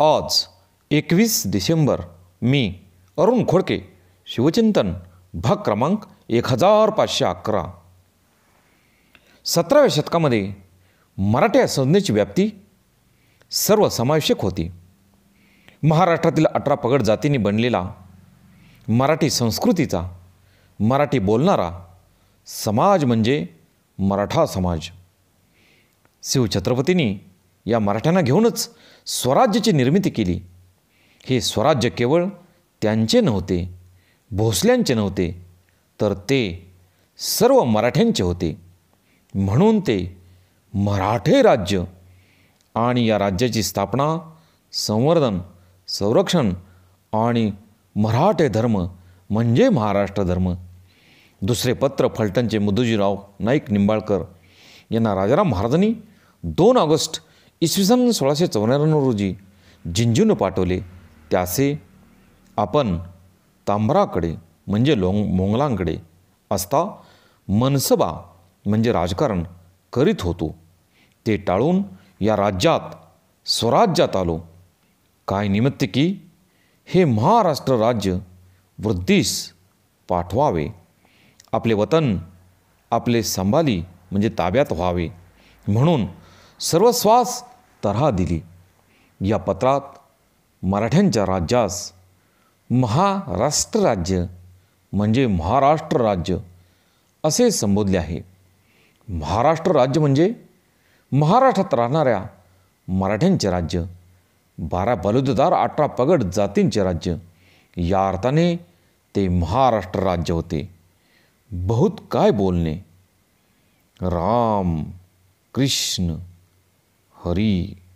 आज एकवीस डिसेंबर मी अरुण खोडके शिवचिंतन भाग क्रमांक एक हजार पाचशे अकरा सतराव्या शतकामध्ये मराठी या संज्ञेची व्याप्ती सर्वसमावेशक होती महाराष्ट्रातील अठरा पगड जातींनी बनलेला मराठी संस्कृतीचा मराठी बोलणारा समाज म्हणजे मराठा समाज शिवछत्रपतींनी या मराठ्यांना घेऊनच स्वराज्याची निर्मिती केली हे स्वराज्य केवळ त्यांचे नव्हते भोसल्यांचे नव्हते तर ते सर्व मराठ्यांचे होते म्हणून ते मराठे राज्य आणि या राज्याची स्थापना संवर्धन संरक्षण आणि मराठे धर्म म्हणजे महाराष्ट्र धर्म दुसरे पत्र फलटणचे मुदुजीराव नाईक निंबाळकर यांना राजाराम महाराजांनी दोन ऑगस्ट इसवी सन सोळाशे चौऱ्याण्णव रोजी झिंजून पाठवले त्यासे आपण तांबराकडे म्हणजे लोंग मोंगलांकडे असता मनसबा म्हणजे राजकारण करीत होतो ते टाळून या राज्यात स्वराज्यात आलो काय निमित्त की हे महाराष्ट्र राज्य वृद्धीस पाठवावे आपले वतन आपले संभाली म्हणजे ताब्यात व्हावे म्हणून सर्वस्वास तरहा दिली या पत्रात मराठ्यांच्या राज्यास महाराष्ट्र राज्य म्हणजे महाराष्ट्र राज्य असे संबोधले आहे महाराष्ट्र राज्य म्हणजे महाराष्ट्रात राहणाऱ्या मराठ्यांचे राज्य बारा बलुतदार अठरा पगड जातींचे राज्य या अर्थाने ते महाराष्ट्र राज्य होते बहुत काय बोलणे राम कृष्ण हरी